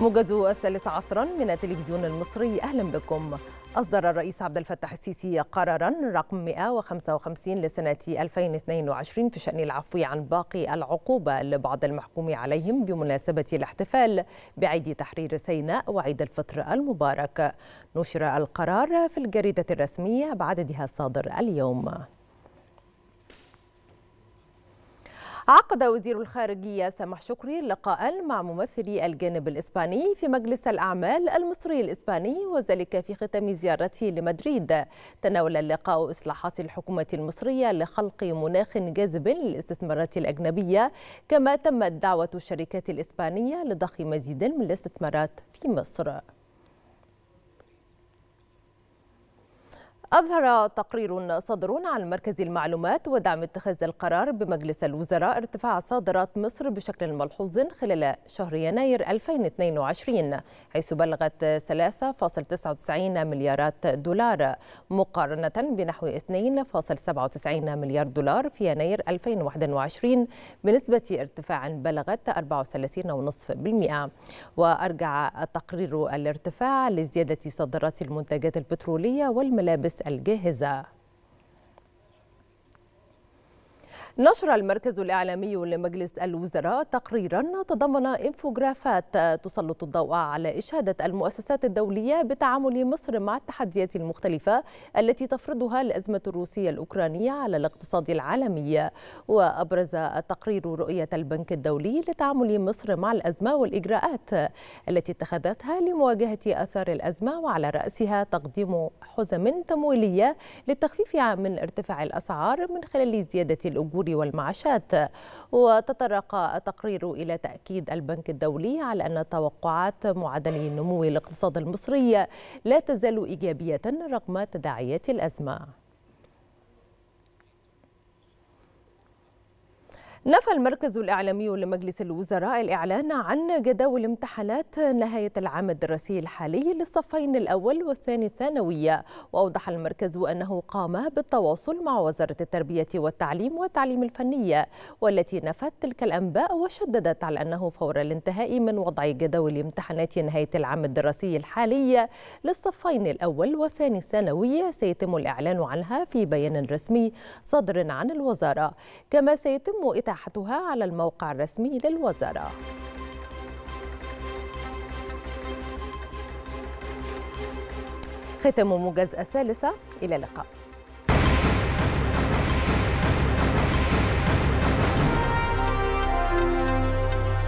موجز الثالث عصرا من التلفزيون المصري اهلا بكم أصدر الرئيس عبد الفتاح السيسي قرارا رقم 155 لسنة 2022 في شأن العفو عن باقي العقوبة لبعض المحكوم عليهم بمناسبة الاحتفال بعيد تحرير سيناء وعيد الفطر المبارك نشر القرار في الجريدة الرسمية بعددها الصادر اليوم عقد وزير الخارجية سامح شكري لقاء مع ممثلي الجانب الإسباني في مجلس الأعمال المصري الإسباني وذلك في ختام زيارته لمدريد تناول اللقاء إصلاحات الحكومة المصرية لخلق مناخ جاذب للاستثمارات الأجنبية كما تمت دعوة الشركات الإسبانية لضخ مزيد من الاستثمارات في مصر أظهر تقرير صادر عن مركز المعلومات ودعم اتخاذ القرار بمجلس الوزراء ارتفاع صادرات مصر بشكل ملحوظ خلال شهر يناير 2022 حيث بلغت 3.99 مليارات دولار مقارنة بنحو 2.97 مليار دولار في يناير 2021 بنسبة ارتفاع بلغت 34.5% وأرجع التقرير الارتفاع لزيادة صادرات المنتجات البترولية والملابس الجاهزة نشر المركز الإعلامي لمجلس الوزراء تقريرا تضمن إنفوغرافات تسلط الضوء على إشادة المؤسسات الدولية بتعامل مصر مع التحديات المختلفة التي تفرضها الأزمة الروسية الأوكرانية على الاقتصاد العالمي وأبرز التقرير رؤية البنك الدولي لتعامل مصر مع الأزمة والإجراءات التي اتخذتها لمواجهة آثار الأزمة وعلى رأسها تقديم حزم تمويلية للتخفيف من ارتفاع الأسعار من خلال زيادة الأجور والمعاشات وتطرق التقرير إلى تأكيد البنك الدولي على أن توقعات معدلي النمو الاقتصاد المصري لا تزال إيجابية رغم تداعيات الأزمة نفى المركز الإعلامي لمجلس الوزراء الإعلان عن جداول امتحانات نهاية العام الدراسي الحالي للصفين الأول والثاني الثانوية وأوضح المركز أنه قام بالتواصل مع وزارة التربية والتعليم والتعليم الفنية والتي نفت تلك الأنباء وشددت على أنه فور الانتهاء من وضع جداول امتحانات نهاية العام الدراسي الحالي للصفين الأول والثاني الثانوية سيتم الإعلان عنها في بيان رسمي صدر عن الوزارة كما سيتم إتعامل افتتاحتها على الموقع الرسمي للوزارة ختم موجز الثالثة إلى اللقاء